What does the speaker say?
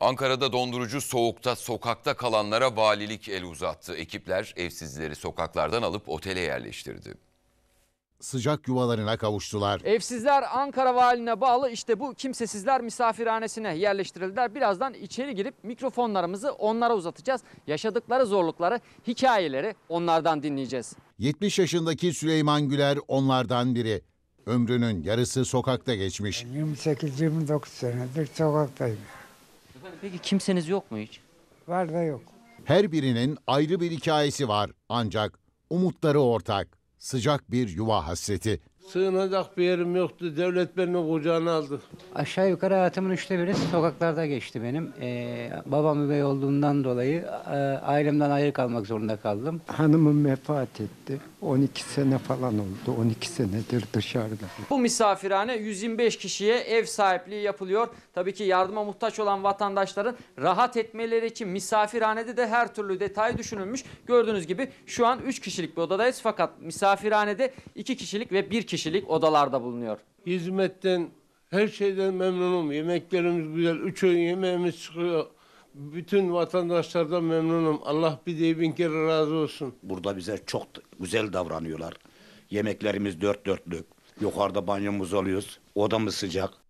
Ankara'da dondurucu soğukta sokakta kalanlara valilik el uzattı. Ekipler evsizleri sokaklardan alıp otele yerleştirdi. Sıcak yuvalarına kavuştular. Evsizler Ankara valine bağlı işte bu kimsesizler misafirhanesine yerleştirildiler. Birazdan içeri girip mikrofonlarımızı onlara uzatacağız. Yaşadıkları zorlukları, hikayeleri onlardan dinleyeceğiz. 70 yaşındaki Süleyman Güler onlardan biri. Ömrünün yarısı sokakta geçmiş. 28-29 senedir sokaktayım. Peki kimseniz yok mu hiç? Var da yok. Her birinin ayrı bir hikayesi var ancak umutları ortak. Sıcak bir yuva hasreti. Sığınacak bir yerim yoktu. Devlet beni kucağına aldı. Aşağı yukarı hayatımın üçte biri sokaklarda geçti benim. Ee, babam üvey olduğundan dolayı e, ailemden ayrı kalmak zorunda kaldım. Hanımım vefat etti. 12 sene falan oldu. 12 senedir dışarıda. Bu misafirhane 125 kişiye ev sahipliği yapılıyor. Tabii ki yardıma muhtaç olan vatandaşların rahat etmeleri için misafirhanede de her türlü detay düşünülmüş. Gördüğünüz gibi şu an 3 kişilik bir odadayız fakat misafirhanede 2 kişilik ve 1 kişilik kişilik odalarda bulunuyor. Hizmetten her şeyden memnunum. Yemeklerimiz güzel. Üç öğün yemeğimiz çıkıyor. Bütün vatandaşlardan memnunum. Allah bir de bin kere razı olsun. Burada bize çok güzel davranıyorlar. Yemeklerimiz dört dörtlük. Yukarıda banyomuz alıyoruz. Odamız sıcak.